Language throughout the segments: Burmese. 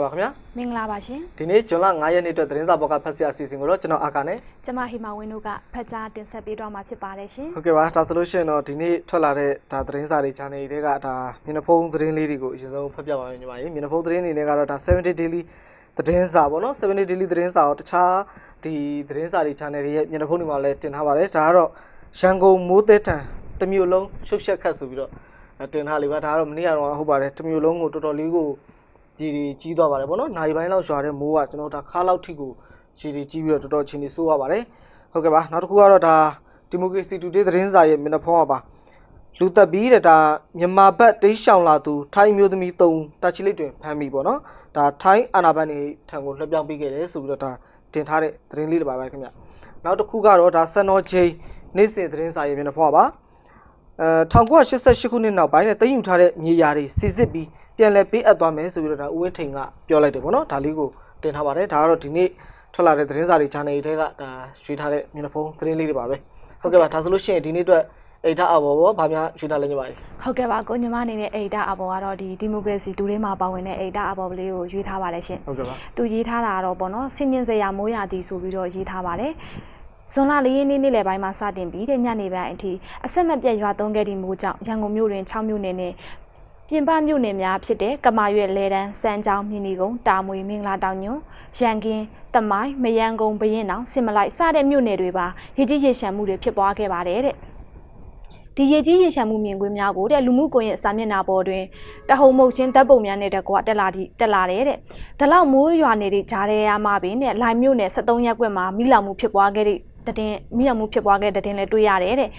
လာပါခင်ဗျာမင်္ဂလာပါရှင်ဒီနေ့ဇွန်လ9ရက်နေ့အတွက်သတင်းစာဘောကဖတ်ဆရာအစီအစဉ်ကိုတော့ကျွန်တော်အာကာနဲ့ကျမဟီမာဝင်းတို့ကဖတ်ကြားတင်ဆက်ပေးတော့မှာဖြစ်ပါတယ်ရှင်ဟုတ်ကဲ့ပါဒါဆိုလို့ရှိရင်တော့ဒီနေ့ထွက်လာတဲ့ဒါသတင်းစာတွေ channel တွေကဒါမျက်နှာဖုံးသတင်းလေးတွေကိုအရင်ဆုံးဖတ်ပြပါမယ်ညီမကြီးမျက်နှာဖုံးသတင်းတွေနဲ့ကတော့ဒါ70 daily သတင်းစာပေါ့နော်70 daily သတင်းစာရောတခြားဒီသတင်းစာတွေ channel တွေရဲ့မျက်နှာဖုံးတွေမှာလည်းတင်ထားပါတယ်ဒါကတော့ရန်ကုန်မိုးသက်တံတမျိုးလုံးရှုပ်ရှက်ခတ်ဆိုပြီးတော့တင်ထားလေးပါဒါကတော့မနေ့ကတော့ဟုတ်ပါတယ်တမျိုးလုံးကိုတော်တော်လေးကိုရေတွေကြီးသွားပါတယ်ပေါ့နော်နိုင်ပိုင်းလောက်ရွာတဲ့မိုးကကျွန်တော်ဒါခါလောက်ထိကိုရေတွေကြီးပြီးတော့တော်တော်ချင်းနေဆိုးရပါတယ်ဟုတ်ကဲ့ပါနောက်တစ်ခုကတော့ဒါဒီမိုကရေစီတူဒေးသတင်းစာရဲ့မျက်နှာဖုံးပါလူသက်ပြီးတဲ့ဒါမြန်မာဘက်တိတ်ရှောင်လာသူထိုင်းမျိုးသမီး3တာချီလိတ်တွင်ဖမ်းမိပေါ့နော်ဒါထိုင်းအာဏာပိုင်တွေထံကိုလွှတ်ပြောင်းပေးခဲ့တယ်ဆိုပြီးတော့ဒါတင်ထားတဲ့သတင်းလေးတွေပါပဲခင်ဗျနောက်တစ်ခုကတော့ဒါဆန်တော်ဂျိနေ့စဉ်သတင်းစာရဲ့မျက်နှာဖုံးပါအဲ1988ခုနှစ်နောက်ပိုင်းနဲ့တည်ယူထားတဲ့မြေယာတွေစစ်စစ်ပြီးပြန်လဲပေးအပ်သွားမယ်ဆိုပြီးတော့ဒါဦးဝင်းထိန်ကပြောလိုက်တယ်ပေါ့နော်ဒါလေးကိုတင်ထားပါတယ်ဒါကတော့ဒီနေ့ထွက်လာတဲ့သတင်းစာတွေ channel တွေထဲကဒါရွှေထားတဲ့မျက်နှာဖုံးသတင်းလေးတွေပါပဲဟုတ်ကဲ့ပါဒါဆိုလို့ရှိရင်ဒီနေ့အတွက်အိဒါအဘောဘောဗာများရွှေထားလဲညီမလေးဟုတ်ကဲ့ပါကိုညီမအနေနဲ့အိဒါအဘောကတော့ဒီဒီမိုကရေစီတူထဲမှာပါဝင်တဲ့အိဒါအဘောလေးကိုရွေးထားပါတယ်ရှင်ဟုတ်ကဲ့ပါသူရေးထားတာကတော့ပေါ့နော်စင်ညင်စရာမိုးရာတီဆိုပြီးတော့ရေးထားပါတယ်ဇွန်လ၄ရက်နေ့နေ့လယ်ပိုင်းမှာစတင်ပြီးတဲ့ညနေပိုင်းအထိအဆက်မပြတ်ရွာသွန်းခဲ့သည့်မိုးကြောင့်ရန်ကုန်မြို့တွင်6မြို့နယ်နဲ့ပြင်ပမြို့နယ်များဖြစ်တဲ့ကမာရွက်လေတန်းစမ်းချောင်းမြင်းဒီကုန်းတာမွေမင်္ဂလာတောင်ညွန်ရန်ကင်းတမိုင်းမယန်းကုန်းဘရင်တောင်ဆင်မလိုက်စတဲ့မြို့နယ်တွေပါရေကြီးရေရှမ်းမှုတွေဖြစ်ပွားခဲ့ပါတယ်တဲ့ဒီရေကြီးရေရှမ်းမှုမြင်ကွင်းများကိုတဲ့လူမှုကွန်ရက်စာမျက်နှာပေါ်တွင်တဟုံမုတ်ချင်းတပ်ပုံများနဲ့တကွာတက်လာသည့်တက်လာတဲ့ဒလောက်မိုးရွာနေတဲ့ဂျားရဲရမပင်တဲ့လိုင်မြို့နယ်73ရပ်ကွက်မှာမိလောင်မှုဖြစ်ပွားခဲ့တဲ့တဲ့မိလောင်မှုဖြစ်ပွားခဲ့တဲ့တဲ့လည်းတွေ့ရတယ်တဲ့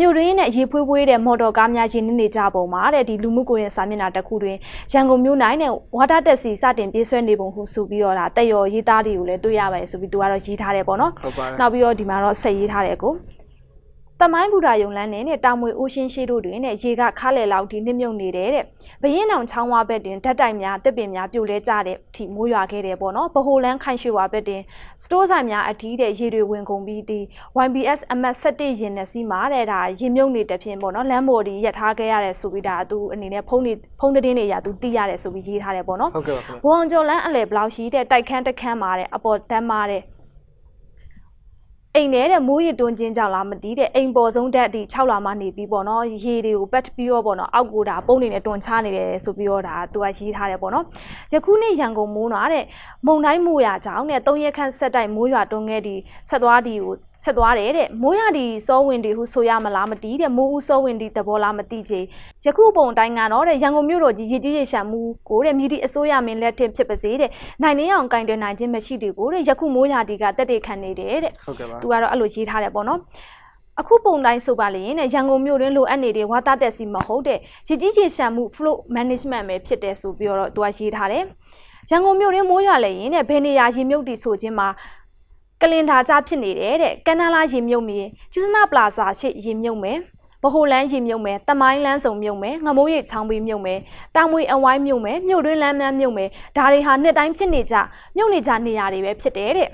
မြို့ရင်းနဲ့ရေဖွေးဖွေးတဲ့မော်တော်ကားများကြီးနစ်နေကြပုံမှာတဲ့ဒီလူမှုကွန်ရက်စာမျက်နှာတစ်ခုတွင်ရန်ကုန်မြို့နိုင်နဲ့ဝါတာတက်စီစတင်ပြေးဆွဲနေပုံဟုဆိုပြီးတော့ဒါတက်ရော်ရေးသားတွေကိုလည်းတွေ့ရပါတယ်ဆိုပြီးသူကတော့ရေးထားတယ်ပေါ့နော်။နောက်ပြီးတော့ဒီမှာတော့ဆက်ရေးထားတယ်ကို။တမိုင်းဘူတာယုံလန်းနဲ့တောင်မွေအိုရှင်းရှိတို့တွင်နဲ့ရေကခါလေလောက်ဒီနစ်မြုပ်နေတဲ့တဲ့ဘရင်အောင်ချောင်းဝါဘက်တွင်ဓာတ်တိုင်များတစ်ပင်များပြိုလဲကြတဲ့အထိမိုးရွာခဲ့တယ်ပေါ့နော်ဗဟိုလန်းခိုင်ရွှေဝါဘက်တွင်စတိုးဆိုင်များအထိတဲ့ရေတွေဝင်ကုန်ပြီးဒီ YBS အမတ်17ရင်နဲ့စီးမှာတဲ့ဒါရေမြုပ်နေတဲ့ဖြင့်ပေါ့နော်လမ်းပေါ်ဒီရထားခဲ့ရတယ်ဆိုပြီးဒါသူအနေနဲ့ဖုန်းနေဖုန်းတင်းတွေရသူတိရတယ်ဆိုပြီးရေးထားတယ်ပေါ့နော်ဟုတ်ကဲ့ပါဘွန်ကျော်လန်းအလဲဘလောက်ရှိတဲ့တိုက်ခန်းတခန်းမှာတဲ့အပေါ်တန်းမှာတဲ့အိမ်ထဲတဲ့မိုးရေတွန်းခြင်းကြောင့်လားမသိတဲ့အိမ်ပေါ်ဆုံးဓာတ်ဒီ6လမှနေပြီးပေါ့နော်ရေတွေကိုပတ်ပြီးတော့ပေါ့နော်အောက်ကိုဒါပုံးနေနဲ့တွန်းချနေတယ်ဆိုပြီးတော့ဒါသူကရေးထားတယ်ပေါ့နော်ယခုနှစ်ရန်ကုန်မိုးနွားတဲ့မုံတိုင်းမိုးရာကြောင့်တဲ့၃ရက်ခန့်ဆက်တိုက်မိုးရွာတွန်းခဲ့ဒီဆက်သွားဒီကိုဆက်သွားတယ်တဲ့မိုးရဒီစောဝင်ဒီဟုဆိုရမလားမသိတဲ့မိုးဦးစောဝင်ဒီသဘောလားမသိချေယခုပုံတိုင်းကတော့တဲ့ရန်ကုန်မြို့တော်ကြီးရည်ကြီးရရှံမှုကိုတဲ့မြည်ဒီအစိုးရမင်းလက်ထင်ဖြစ်ပါစေတဲ့နိုင်နေအောင်ကင်တယ်နိုင်ခြင်းမရှိတဲ့ကိုတဲ့ယခုမိုးရဒီကတက်တဲ့ခံနေတယ်တဲ့ဟုတ်ကဲ့ပါသူကတော့အဲ့လိုရေးထားတယ်ပေါ့နော်အခုပုံတိုင်းဆိုပါလေရင်ရန်ကုန်မြို့တွင်လိုအပ်နေတဲ့ဝါသတက်စီမဟုတ်တဲ့ရည်ကြီးရရှံမှု flow management ပဲဖြစ်တယ်ဆိုပြီးတော့သူကရေးထားတယ်ရန်ကုန်မြို့တွင်မိုးရွာလေရင်တဲ့ဘယ်နေရာရေမြုပ်တီဆိုခြင်းမှာကလင်ဒါကြဖြစ်နေတဲ့တဲ့ကန္နာလာရေမြုပ်မြေကျူးစနာပလာဇာရှိရေမြုပ်မယ်ဗဟိုလန်းရေမြုပ်မယ်တမိုင်းလန်းစုံမြုပ်မယ်ငမိုးရိပ်ချောင်းပေးမြုပ်မယ်တောင်မွေအဝိုင်းမြုပ်မယ်မြို့တွင်းလမ်းများမြုပ်မယ်ဒါတွေဟာနှစ်တိုင်းဖြစ်နေကြမြုပ်နေကြနေရာတွေပဲဖြစ်တယ်တဲ့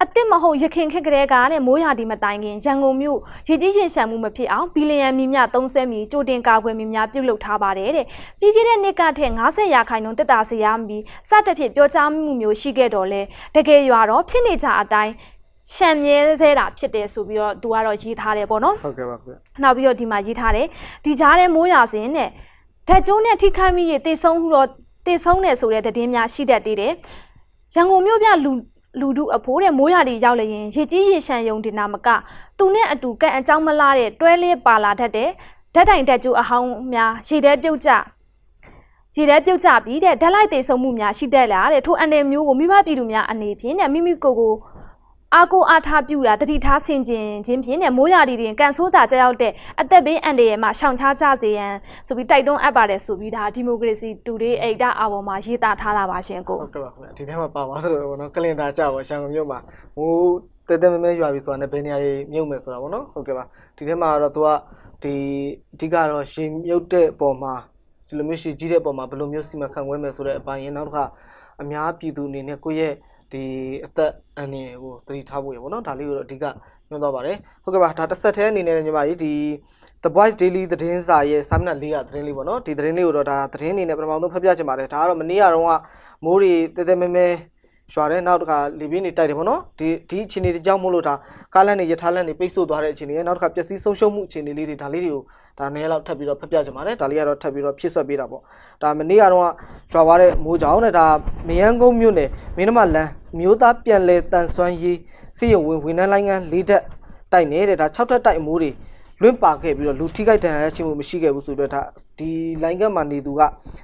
အစ်စ်မဟုတ်ရခင်ခက်ကလေးကနဲ့မိုးရာဒီမတိုင်ခင်ရန်ကုန်မြို့ရေကြီးရှင်ရှံမှုမဖြစ်အောင်ဘီလီယံမီများသုံးဆဲမီကြိုတင်ကာကွယ်မီများပြုလုပ်ထားပါတယ်တဲ့ပြီးခဲ့တဲ့နှစ်ကထက်90ရာခိုင်နှုန်းတက်တာစီရမီစတဲ့ဖြစ်ပြောကြားမှုမျိုးရှိခဲ့တော့လဲတကယ်ရွာတော့ဖြစ်နေကြအတိုင်းရှံမြဲစဲတာဖြစ်တယ်ဆိုပြီးတော့သူကတော့ရေးထားတယ်ပေါ့နော်ဟုတ်ကဲ့ပါခင်ဗျနောက်ပြီးတော့ဒီမှာရေးထားတယ်ဒီကြားထဲမိုးရာစင်နဲ့ဓာတ်ကျိုးနဲ့ထိခိုက်မိရေတေဆုံးဟုတော့တေဆုံးတယ်ဆိုတဲ့သတင်းများရှိတတ်သေးတယ်ရန်ကုန်မြို့ပြလူလူဒုအဖိုးတဲ့မိုးရာတွေရောက်လျင်ရေကြီးရေရှမ်းယုံတင်နာမကသူနဲ့အတူကန့်အကြောင်းမလားတဲ့တွဲလေးပါလာတတ်တဲ့ဓာတ်တိုင်တက်ကျိုးအဟောင်းများရေထဲပြုတ်ကျရေထဲပြုတ်ကျပြီးတဲ့ဓာတ်လိုက်တေဆုံမှုများရှိတတ်လားတဲ့ထိုအန်တယ်မျိုးကိုမိဘပြည်သူများအနေဖြင့်မိမိကိုယ်ကိုအာကိုအာထပြူတာ တတိထားဆင်ကျင်ခြင်းဖြင့်နဲ့မိုးရာဒီတွင်ကန်ဆိုးတာကြောက်ရောက်တဲ့အသက်ဘေးအန္တရာယ်မှရှောင်ရှားကြစေရန်ဆိုပြီးတိုက်တွန်းအပ်ပါတယ်ဆိုပြီးဒါဒီမိုကရေစီတူဒေးအိတ်တာအာပေါ်မှာရေးသားထားလာပါရှင်ကိုဟုတ်ကဲ့ပါခင်ဗျဒီထဲမှာပါပါဆိုတော့ဘောနော်ကလင်တာကြပါရှောင်မြို့မှာမိုးတဲတဲမဲမဲရွာပြီဆိုတာနဲ့ဘယ်နေရာတွေမြုပ်မယ်ဆိုတာဘောနော်ဟုတ်ကဲ့ပါဒီထဲမှာတော့သူကဒီအဓိကတော့ရှင်မြုပ်တဲ့ပုံမှာဒီလိုမျိုးရှင်ကြီးတဲ့ပုံမှာဘယ်လိုမျိုးစီမံခန့်ခွဲမယ်ဆိုတဲ့အပိုင်းရင်နောက်တစ်ခါအများပြည်သူအနေနဲ့ကိုယ့်ရဲ့ဒီအသက်အန္တရာယ်ကိုသတိထားဖို့ရပေါ့နော်ဒါလေးကိုတော့အဓိကညွှန်သွားပါတယ်ဟုတ်ကဲ့ပါဒါတစ်ဆက်တည်းအနေနဲ့ညီမကြီးဒီ The Voice Daily သတင်းစာရဲ့စာမျက်နှာလေးကသတင်းလေးပေါ့နော်ဒီသတင်းလေးကိုတော့ဒါသတင်းအနေနဲ့ပထမဆုံးဖတ်ပြချင်ပါတယ်ဒါကတော့မနေ့ကတော့မိုးတွေတဲတဲမဲမဲရွာတယ်နောက်တစ်ခါလေပြင်းတွေတိုက်တယ်ပေါ့နော်ဒီဒီအခြေအနေတွေကြောင့်မို့လို့ဒါကားလန့်တွေရထားလန့်တွေပိတ်ဆို့သွားတဲ့အခြေအနေရနောက်တစ်ခါပျက်စီးဆုံးရှုံးမှုအခြေအနေလေးတွေဒါလေးတွေကိုဒါနည်းလောက်ထပ်ပြီးတော့ဖက်ပြချင်ပါတယ်ဒါလေးကတော့ထပ်ပြီးတော့ဖြည့်ဆွက်ပေးတာပေါ့ဒါမနေ့ကတော့ရွာသွားတဲ့မိုးကြောင်နဲ့ဒါမယန်းကုန်းမြို့နယ်မင်းနမလန်မျိုးသားပြန်လဲတန်ဆွမ်းရေးစီရင်ဝင်ဝန်ထမ်းလိုင်းက၄တက်တိုက်နေတဲ့ဒါ၆တက်တိုက်အမိုးတွေလွင့်ပါခဲ့ပြီးတော့လူထိခိုက်ဒဏ်ရာရရှိမှုမရှိခဲ့ဘူးဆိုတော့ဒါဒီလိုင်းကမှနေသူက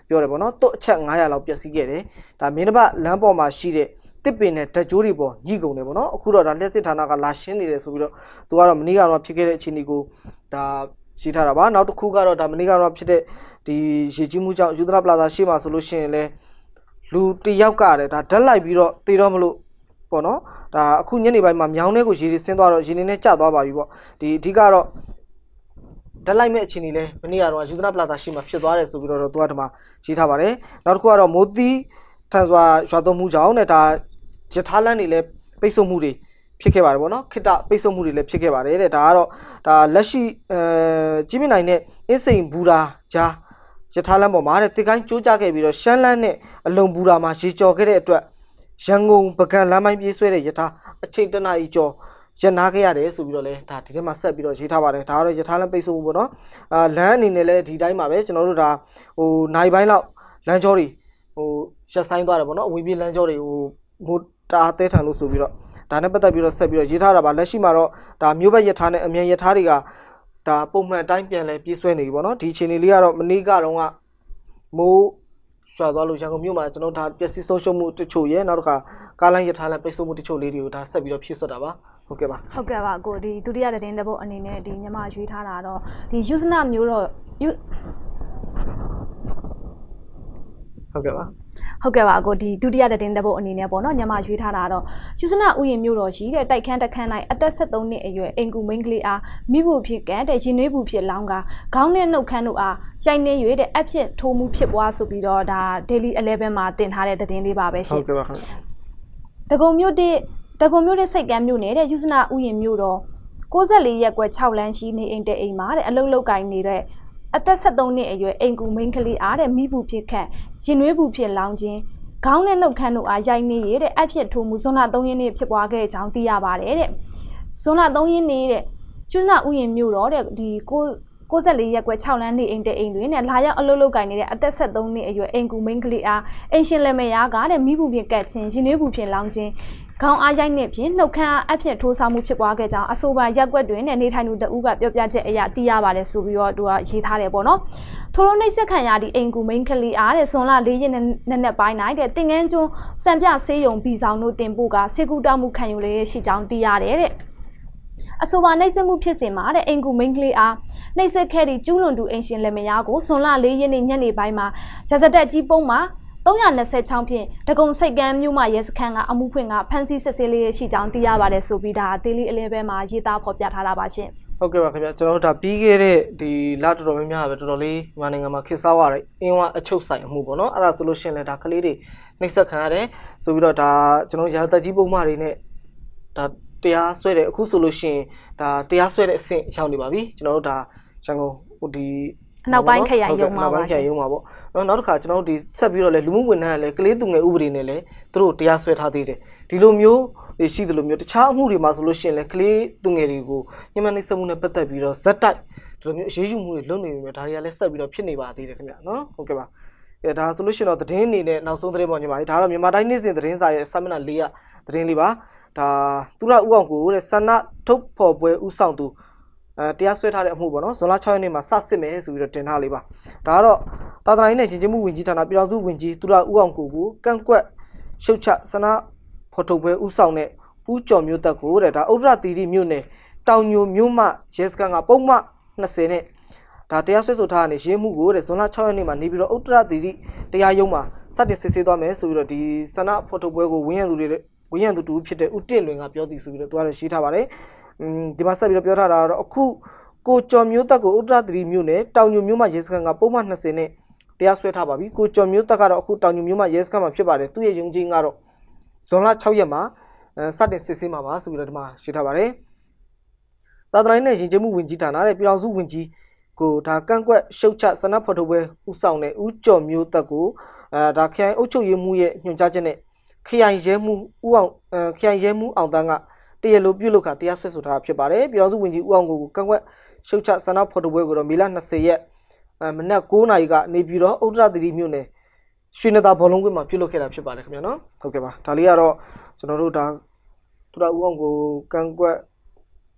ပြောတယ်ပေါ့နော်တွတ်အချက်900လောက်ပျက်စီးခဲ့တယ်ဒါမင်းတစ်ပတ်လမ်းပေါ်မှာရှိတဲ့တစ်ပင်နဲ့ဓာတ်ကြိုးတွေပေါ်ညှိကုန်တယ်ပေါ့နော်အခုတော့ဒါလက်စစ်ဌာနကလာရှင်းနေတယ်ဆိုပြီးတော့သူကတော့မနေ့ကတော့ဖြစ်ခဲ့တဲ့အခြေအနေကိုဒါရေးထားတာပါနောက်တစ်ခုကတော့ဒါမနေ့ကတော့ဖြစ်တဲ့ဒီရေကြီးမှုကြောင့်ယူဒရာပလာဇာရှေ့မှာဆိုလို့ရှိရင်လဲလူတယောက်ကလည်းဒါဓာတ်လိုက်ပြီးတော့တေတော့မလို့ပေါ့နော်ဒါအခုညနေပိုင်းမှာမြောင်းထဲကိုရေတွေဆင်းသွားတော့ရေနေနဲ့ကျသွားပါပြီပေါ့ဒီအဓိကတော့ဓာတ်လိုက်မဲ့အခြေအနေလဲမနေ့ကတော့ယူဒရာပလာဇာရှေ့မှာဖြစ်သွားတယ်ဆိုပြီးတော့သူကဒီမှာရေးထားပါတယ်နောက်တစ်ခုကတော့မိုးသီးထန်စွာ ရွာသွန်းမှုကြောင့်နဲ့ဒါရထားလမ်းတွေလဲပိတ်ဆို့မှုတွေဖြစ်ခဲ့ပါတယ်ဗောနော်ခိတပိတ်ဆို့မှုတွေလည်းဖြစ်ခဲ့ပါတယ်တဲ့ဒါကတော့ဒါလက်ရှိအဲကြီးမြင့်နိုင်တဲ့အင်းစိန်ဘူရာဂျာရထားလမ်းပေါ်မှာတဲ့တိကိုင်းကျိုးကျခဲ့ပြီးတော့ရှမ်းလန်းနဲ့အလုံဘူရာမှာရေကျော်ခဲ့တဲ့အတွက်ရန်ကုန်ပကံလမ်းပိုင်းပြေးဆွဲတဲ့ရထားအချိန်တနာရီကျော်ရနာခဲ့ရတယ်ဆိုပြီးတော့လဲဒါဒီထဲမှာဆက်ပြီးတော့ရေးထားပါတယ်ဒါကတော့ရထားလမ်းပိတ်ဆို့မှုပေါ့နော်အာလမ်းအနေနဲ့လဲဒီတိုင်းမှာပဲကျွန်တော်တို့ဒါဟိုနိုင်ပိုင်းလောက်လမ်းကြောတွေဟိုရက်ဆိုင်သွားတယ်ပေါ့နော်အဝေးပြေးလမ်းကြောတွေဟိုတအားသဲထန်လို့ဆိုပြီးတော့ဒါနဲ့ပတ်သက်ပြီးတော့ဆက်ပြီးတော့ရေးထားတာပါလက်ရှိမှာတော့ဒါမြို့ဘက်ရထားနဲ့အမြန်ရထားတွေကဒါပုံမှန်အတိုင်းပြန်လဲပြေးဆွဲနေပြီပေါ့နော်ဒီအခြေအနေလေးကတော့မနေ့ကတော့ကမိုးရွာသွားလို့ရန်ကုန်မြို့မှာကျွန်တော်ဒါပျက်စီးဆုံးရှုံးမှုတချို့ရဲ့နောက်တစ်ခါကားလိုင်းရထားလိုင်းပိတ်ဆို့မှုတချို့လေးတွေကိုဒါဆက်ပြီးတော့ဖြည့်ဆွတ်တာပါဟုတ်ကဲ့ပါဟုတ်ကဲ့ပါကိုဒီဒုတိယသတင်းတစ်ပုဒ်အနေနဲ့ဒီညမရွေးထားတာတော့ဒီယူစနာမျိုးတော့ဟုတ်ကဲ့ပါဟုတ်ကဲ့ပါအကိုဒီဒုတိယတည်တင်းတဲ့ဘုတ်အနေနဲ့ပေါ့နော်ညမရွေးထားတာကတော့ယူစနာဥယျာဉ်မြို့တော်ရှိတဲ့တိုက်ခန်းတခန်းတိုင်းအသက်73နှစ်အရွယ်အင်ကူမင်းကလေးအားမိဖို့ဖြစ်ကတဲ့ရင်နွေးဘူးဖြစ်လောင်းကခေါင်းနဲ့နှုတ်ခမ်းတို့အားကြိုင်နေရွေးတဲ့အဖြစ်ထိုးမှုဖြစ်ပွားဆိုပြီးတော့ဒါ daily 11မှာတင်ထားတဲ့တည်တင်းလေးပါပဲရှင်ဟုတ်ကဲ့ပါခင်ဗျတကုံမြို့တဲ့တကုံမြို့တဲ့စိတ်ကမ်းမြို့နယ်တဲ့ယူစနာဥယျာဉ်မြို့တော်64ရက်ကွယ်6လမ်းရှိ နေအိမ်တဲ့အိမ်မှာတဲ့အလုတ်လုတ်ကင်နေတဲ့အသက်73နှစ်အရွယ်အိမ်ကူမိန်းကလေးအားတဲ့မိဘူးဖြစ်ခန့်ရင်နွေးဘူးဖြစ်လောင်ခြင်းခေါင်းနဲ့နှုတ်ခမ်းတို့အားရိုက်နေရတဲ့အဖြစ်ထိုးမှုဇွန်လ3ရက်နေ့ဖြစ်ပွားခဲ့ကြောင်းသိရပါတယ်တဲ့ဇွန်လ3ရက်နေ့တဲ့ကျွန်းနာဥယျာဉ်မြို့တော်တဲ့ဒီကို64ရက်ကွယ်6လမ်းနေအိမ်တအိမ်တွင်နဲ့လာရောက်အလုပ်လုပ်ကင်နေတဲ့အသက်73နှစ်အရွယ်အိမ်ကူမိန်းကလေးအားအိမ်ရှင်လက်မယားကတဲ့မိဘူးပြင်ကတ်ချင်းရင်နွေးဘူးပြင်လောင်ခြင်းခေါင်းအားရိုက်နှင့်ဖြင့်နှုတ်ခမ်းအဖြစ်ထိုးဆောင်မှုဖြစ်ပွားခဲ့ကြောင်းအဆိုပါရက်ွက်တွင်နဲ့နေထိုင်သူတဦးကပြောပြချက်အရသိရပါတယ်ဆိုပြီးတော့သူကရေးထားတယ်ပေါ့နော်ထိုးလုံးနှိပ်စက်ခံရသည့်အိမ်ကူမိန်ကလေးအားတဲ့ဇွန်လ၄ရက်နေ့နက်ပိုင်း၌တဲ့တင်ငန်းကျွန်းစံပြဆေးရုံဘီဆောင်တို့တင်ပို့ကဆေးကုတောက်မှုခံယူလျက်ရှိကြောင်းသိရတယ်တဲ့အဆိုပါနှိပ်စက်မှုဖြစ်စဉ်မှာတဲ့အိမ်ကူမိန်ကလေးအားနှိပ်စက်ခဲ့သည့်ကျူးလွန်သူအိမ်ရှင်လက်မယားကိုဇွန်လ၄ရက်နေ့ညနေပိုင်းမှာရဇတက်ကြီးပုံမှာ320ချောင်းဖြင့်ဒဂုံစိတ်ကမ်းမြို့မရဲစခန်းကအမှုဖွင့်ကဖမ်းဆီးစစ်ဆေးလေးရှိကြောင်းသိရပါတယ်ဆိုပြီးဒါတေးလီအလင်းဘဲမှာရေးသားဖော်ပြထားတာပါရှင်ဟုတ်ကဲ့ပါခင်ဗျာကျွန်တော်တို့ဒါပြီးခဲ့တဲ့ဒီလတော်တော်များများပဲတော်တော်လေးမြန်မာနိုင်ငံမှာခေတ်စားရတဲ့အင်းဝအချုပ်ဆိုင်အမှုပေါ့နော်အဲ့ဒါဆိုလို့ရှိရင်လည်းဒါကလေးတွေနှိပ်စက်ခံရတယ်ဆိုပြီးတော့ဒါကျွန်တော်ရာသက်ကြီးပုံမှန်တွေနဲ့ဒါတရားစွဲတယ်အခုဆိုလို့ရှိရင်ဒါတရားစွဲတဲ့အဆင့်ရောက်နေပါပြီကျွန်တော်တို့ဒါရန်ကုန်ဟိုဒီအနောက်ပိုင်းခရိုင်ရုံမှာပါရှင်ခရိုင်ရုံမှာပေါ့နော်နောက်တစ်ခါကျွန်တော်တို့ဒီဆက်ပြီးတော့လေလူမှုဝန်ထမ်းကလည်းကလေးသူငယ်ဥပဒေနဲ့လည်းသူတို့တရားစွဲထားသေးတယ်ဒီလိုမျိုးတွေရှိသလိုမျိုးတခြားအမှုတွေမှာဆိုလို့ရှိရင်လည်းကလေးသူငယ်တွေကိုညှဉ်းပန်းနှိပ်စက်မှုနဲ့ပတ်သက်ပြီးတော့ဇက်တိုက်ဒီလိုမျိုးအရေးယူမှုတွေလုပ်နေပြီမျိုးဒါတွေကလည်းဆက်ပြီးတော့ဖြစ်နေပါသေးတယ်ခင်ဗျာနော်ဟုတ်ကဲ့ပါအဲဒါဆိုလို့ရှိရင်တော့သတင်းအနေနဲ့နောက်ဆုံးသတင်းပေါ့ညီမကြီးဒါတော့မြန်မာတိုင်းနေ့စဉ်သတင်းစာရဲ့ဆမ်မနာ၄ရသတင်းလေးပါဒါသူရဦးအောင်ကိုတဲ့ဆန္ဒထုတ်ဖော်ပွဲဥဆောင်သူအဲတရားစွဲထားတဲ့အမှုပေါ့နော်ဇွန်လ6ရက်နေ့မှာစစစ်မယ်ဆိုပြီးတော့တင်ထားလေးပါဒါကတော့တာသနာရေးနဲ့ရှင်ကျမှုဝင်ကြီးဌာနပြည်တော်စုဝင်ကြီးသူရဦးအောင်ကိုကိုကန့်ကွက်ရှုတ်ချဆန္ဒဖော်ထုတ်ပွဲဥဆောင်တဲ့ဦးကျော်မျိုးသက်ကိုတဲ့ဒါဥဒရတီရီမြို့နယ်တောင်ညိုမြို့မှရဲစခန်းကပုံမှ20နဲ့ဒါတရားစွဲဆိုထားတဲ့ရေးမှုကိုတဲ့ဇွန်လ6ရက်နေ့မှာနေပြီးတော့ဥဒရတီရီတရားရုံးမှာစတင်စစ်ဆေးသွားမယ်ဆိုပြီးတော့ဒီဆန္ဒဖော်ထုတ်ပွဲကိုဝင်းရံသူတွေဝင်းရံသူတူဖြစ်တဲ့ဦးတင့်လွင်ကပြောသည်ဆိုပြီးတော့သူကလည်းရှင်းထားပါတယ်ဒီမှာဆက်ပြီးတော့ပြောထားတာကတော့အခုကိုကျော်မျိုးတက်ကိုဥတ္တရသတိမျိုးနဲ့တောင်ညိုမျိုးမှာရေစခန်းကပုံမှန်20နဲ့တရားစွဲထားပါပြီကိုကျော်မျိုးတက်ကတော့အခုတောင်ညိုမျိုးမှာရေစခန်းမှာဖြစ်ပါတယ်သူ့ရဲ့ယုံကြည်ကတော့ဇွန်လ6ရက်မှာစတင်စစ်ဆေးမှာပါဆိုပြီးတော့ဒီမှာရှင်းထားပါတယ်သာသနာ့နဲ့ယဉ်ကျေးမှုဝန်ကြီးဌာနတဲ့ပြည်တော်စုဝန်ကြီးကိုဒါကန့်ကွက်ရှုတ်ချဆန္ဒဖော်ထုတ်ပွဲဥဆောင်တဲ့ဦးကျော်မျိုးတက်ကိုအဲဒါခရိုင်အုပ်ချုပ်ရေးမှူးရဲ့ညွှန်ကြားချက်နဲ့ခရိုင်ရဲမှူးဦးအောင်ခရိုင်ရဲမှူးအောင်တန်းကတရားလိုပြုလုပ်ခါတရားဆွဲဆိုထားတာဖြစ်ပါတယ်ပြည်တော်စုဝန်ကြီးဦးအောင်ကိုကန့်ကွက်ရှုတ်ချဆန္ဒဖော်ထုတ်ပွဲကိုတော့မေလ20ရက်မနက်9နာရီကနေပြည်တော်ဥဒ္ဒရသတိမြို့နယ်ရွှေနသာဘောလုံးကွင်းမှာပြုလုပ်ခဲ့တာဖြစ်ပါတယ်ခင်ဗျာနော်ဟုတ်ကဲ့ပါဒါလေးကတော့ကျွန်တော်တို့ဒါသူတော်ဦးအောင်ကိုကန့်ကွက်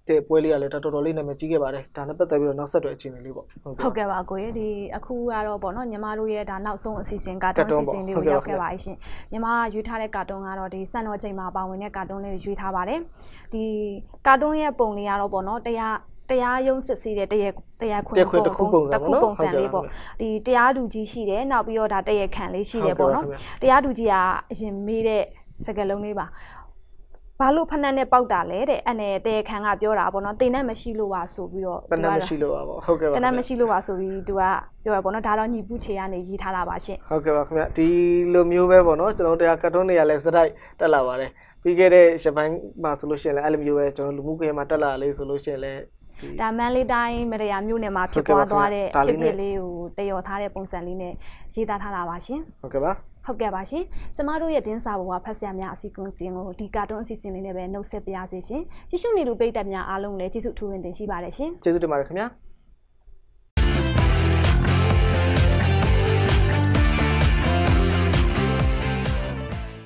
တဲ့ပွဲလေးကလည်းတော်တော်လေးနာမည်ကြီးခဲ့ပါတယ်ဒါနဲ့ပတ်သက်ပြီးတော့နောက်ဆက်တွဲအခြေအနေလေးပေါ့ဟုတ်ကဲ့ပါကိုရေဒီအခုကတော့ပေါ့နော်ညီမတို့ရဲ့ဒါနောက်ဆုံးအစီအစဉ်ကာတွန်းအစီအစဉ်လေးကိုရောက်ခဲ့ပါရှင်ညီမရွေးထားတဲ့ကာတွန်းကတော့ဒီစံတော်ချိန်မှာပါဝင်တဲ့ကာတွန်းလေးကိုရွေးထားပါတယ်ဒီကာတွန်းရဲ့ပုံလေးကတော့ပေါ့နော်တရားတရားရုံးစစ်ဆေးတဲ့တရားတရားခွင်ပုံတခုပုံစံလေးပေါ့ဒီတရားသူကြီးရှိတယ်နောက်ပြီးတော့ဒါတရားခံလေးရှိတယ်ပေါ့နော်တရားသူကြီးကအရင်မေးတဲ့စကားလုံးလေးပါဘာလို့ဖနက်နဲ့ပောက်တာလဲတဲ့အဲ့နဲ့တေခန်ကပြောတာပေါ့နော်တင်နဲ့မရှိလို့ပါဆိုပြီးတော့တင်နဲ့မရှိလို့ပါပေါ့ဟုတ်ကဲ့ပါတင်နဲ့မရှိလို့ပါဆိုပြီးသူကပြောရပေါ့နော်ဒါတော့ညီပူချေကနေရေးထားတာပါရှင်ဟုတ်ကဲ့ပါခင်ဗျဒီလိုမျိုးပဲပေါ့နော်ကျွန်တော်တရားကတ်တုန်းတွေကလည်းစတိုက်တက်လာပါတယ်ပြီးခဲ့တဲ့ဂျပန်မှာဆိုလို့ရှိရင်လည်းအဲ့လိုမျိုးပဲကျွန်တော်လူမှုကွန်ရက်မှာတက်လာလေးဆိုလို့ရှိရင်လည်းဒါမန်လေးတိုင်းမရယာမြို့နယ်မှာဖြစ်ပွားသွားတဲ့ဖြစ်ပျက်လေးကိုတယောထားတဲ့ပုံစံလေးနဲ့ရေးသားထားတာပါရှင်ဟုတ်ကဲ့ပါဟုတ်ကဲ့ပါရှင်ကျမတို့ရဲ့ဒင်းစာပေါ်ကဖတ်ဆရာများအစီအစဉ်ကိုဒီကာတွန်းအစီအစဉ်လေးနဲ့ပဲနှုတ်ဆက်ပါရစေရှင်ကြည့်ရှုနေသူပရိသတ်များအားလုံးလည်းကျေးဇူးထူးဝင်တင်ရှိပါတယ်ရှင်ကျေးဇူးတင်ပါတယ်ခင်ဗျာ